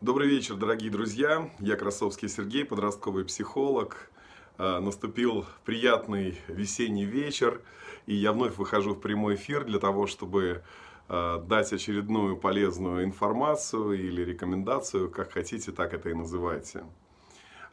Добрый вечер, дорогие друзья. Я Красовский Сергей, подростковый психолог. А, наступил приятный весенний вечер, и я вновь выхожу в прямой эфир для того, чтобы а, дать очередную полезную информацию или рекомендацию, как хотите, так это и называйте.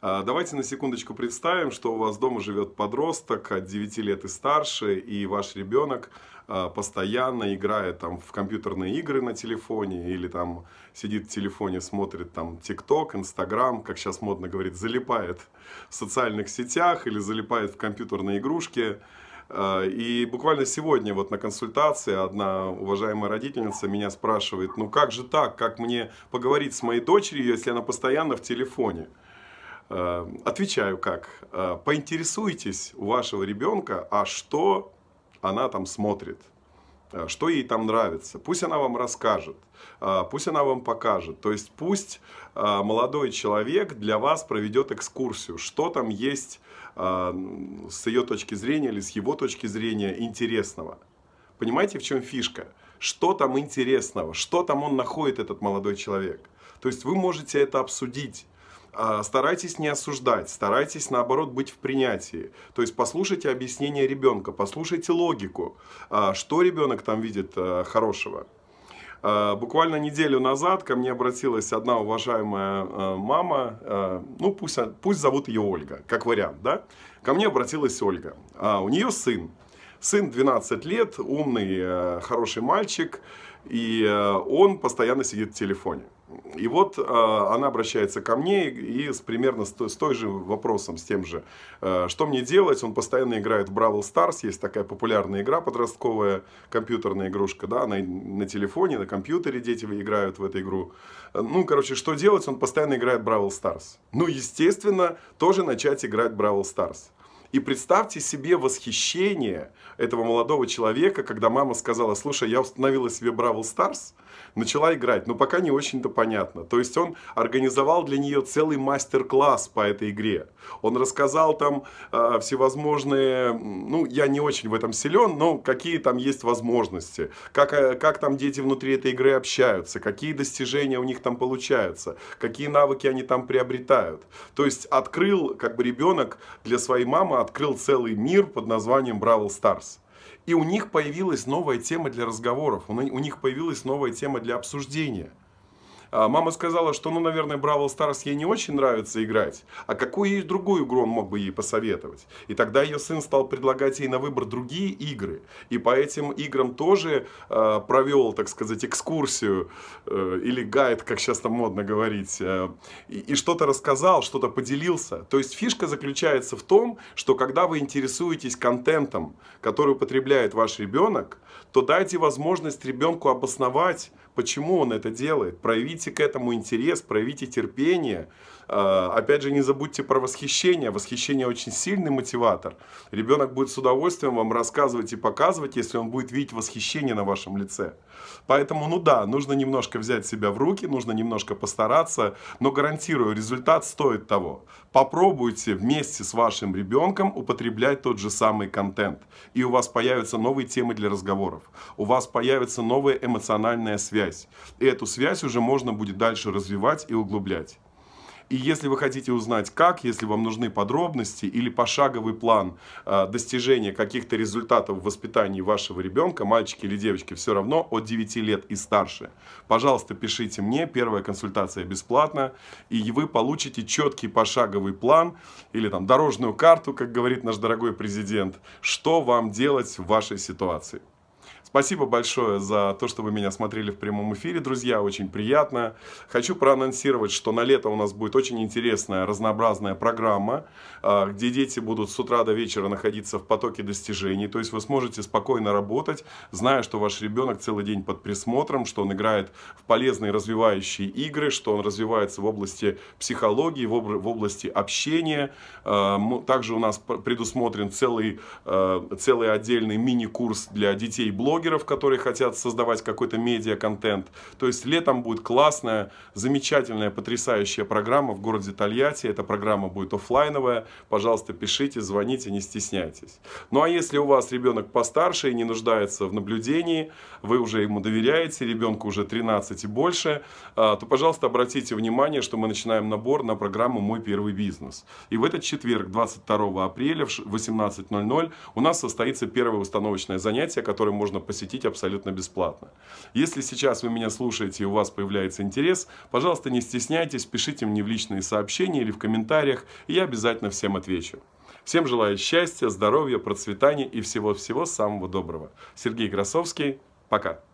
А, давайте на секундочку представим, что у вас дома живет подросток от 9 лет и старше, и ваш ребенок а, постоянно играет там в компьютерные игры на телефоне или там сидит в телефоне, смотрит там ТикТок, Инстаграм, как сейчас модно говорить, залипает в социальных сетях или залипает в компьютерные игрушки. А, и буквально сегодня вот на консультации одна уважаемая родительница меня спрашивает, ну как же так, как мне поговорить с моей дочерью, если она постоянно в телефоне? Э, отвечаю как? Э, Поинтересуйтесь у вашего ребенка, а что она там смотрит, э, что ей там нравится. Пусть она вам расскажет, пусть она вам покажет. То есть пусть молодой человек для вас проведет экскурсию, что там есть с ее точки зрения или с его точки зрения интересного. Понимаете, в чем фишка? Что там интересного, что там он находит, этот молодой человек. То есть вы можете это обсудить. А, старайтесь не осуждать, старайтесь наоборот быть в принятии. То есть послушайте объяснение ребенка, послушайте логику, а, что ребенок там видит а, хорошего. Буквально неделю назад ко мне обратилась одна уважаемая мама, ну пусть, пусть зовут ее Ольга, как вариант, да? Ко мне обратилась Ольга. У нее сын, сын 12 лет, умный, хороший мальчик, и он постоянно сидит в телефоне. И вот э, она обращается ко мне и, и с примерно с, с той же вопросом, с тем же, э, что мне делать. Он постоянно играет в Бравл Старс, есть такая популярная игра подростковая, компьютерная игрушка, да, она на телефоне, на компьютере дети играют в эту игру. Ну, короче, что делать? Он постоянно играет Бравл Старс. Ну, естественно, тоже начать играть Бравл Старс. И представьте себе восхищение этого молодого человека, когда мама сказала, слушай, я установила себе Бравл Старс, начала играть, но пока не очень-то понятно. То есть он организовал для нее целый мастер-класс по этой игре. Он рассказал там э, всевозможные, ну, я не очень в этом силен, но какие там есть возможности, как, э, как там дети внутри этой игры общаются, какие достижения у них там получаются, какие навыки они там приобретают. То есть открыл, как бы ребенок для своей мамы открыл целый мир под названием Бравл Старс. И у них появилась новая тема для разговоров, у них появилась новая тема для обсуждения. А, мама сказала, что, ну, наверное, Бравл Старс ей не очень нравится играть, а какую ей другую игру он мог бы ей посоветовать. И тогда ее сын стал предлагать ей на выбор другие игры. И по этим играм тоже э, а, провел, так сказать, экскурсию э, или гайд, как сейчас там модно говорить, э, и, и что-то рассказал, что-то поделился. То есть фишка заключается в том, что когда вы интересуетесь контентом, который употребляет ваш ребенок, то дайте возможность ребенку обосновать почему он это делает. Проявите к этому интерес, проявите терпение. А, опять же, не забудьте про восхищение. Восхищение очень сильный мотиватор. Ребенок будет с удовольствием вам рассказывать и показывать, если он будет видеть восхищение на вашем лице. Поэтому, ну да, нужно немножко взять себя в руки, нужно немножко постараться, но гарантирую, результат стоит того. Попробуйте вместе с вашим ребенком употреблять тот же самый контент. И у вас появятся новые темы для разговоров. У вас появится новая эмоциональная связь связь. И эту связь уже можно будет дальше развивать и углублять. И если вы хотите узнать как, если вам нужны подробности или пошаговый план э, достижения каких-то результатов в воспитании вашего ребенка, мальчики или девочки, все равно от 9 лет и старше, пожалуйста, пишите мне, первая консультация бесплатна, и вы получите четкий пошаговый план или там дорожную карту, как говорит наш дорогой президент, что вам делать в вашей ситуации. Спасибо большое за то, что вы меня смотрели в прямом эфире, друзья. Очень приятно. Хочу проанонсировать, что на лето у нас будет очень интересная, разнообразная программа, а, где дети будут с утра до вечера находиться в потоке достижений. То есть вы сможете спокойно работать, зная, что ваш ребенок целый день под присмотром, что он играет в полезные развивающие игры, что он развивается в области психологии, в области общения. А, также у нас предусмотрен целый, а, целый отдельный мини-курс для детей-блогеров, блогеров, которые хотят создавать какой-то медиа-контент. То есть летом будет классная, замечательная, потрясающая программа в городе Тольятти. Эта программа будет офлайновая. Пожалуйста, пишите, звоните, не стесняйтесь. Ну а если у вас ребенок постарше и не нуждается в наблюдении, вы уже ему доверяете, ребенку уже 13 и больше, а, то, пожалуйста, обратите внимание, что мы начинаем набор на программу «Мой первый бизнес». И в этот четверг, 22 апреля в 18.00 у нас состоится первое установочное занятие, которое можно посетить посетить абсолютно бесплатно. Если сейчас вы меня слушаете и у вас появляется интерес, пожалуйста, не стесняйтесь, пишите мне в личные сообщения или в комментариях, и я обязательно всем отвечу. Всем желаю счастья, здоровья, процветания и всего-всего самого доброго. Сергей Красовский, пока.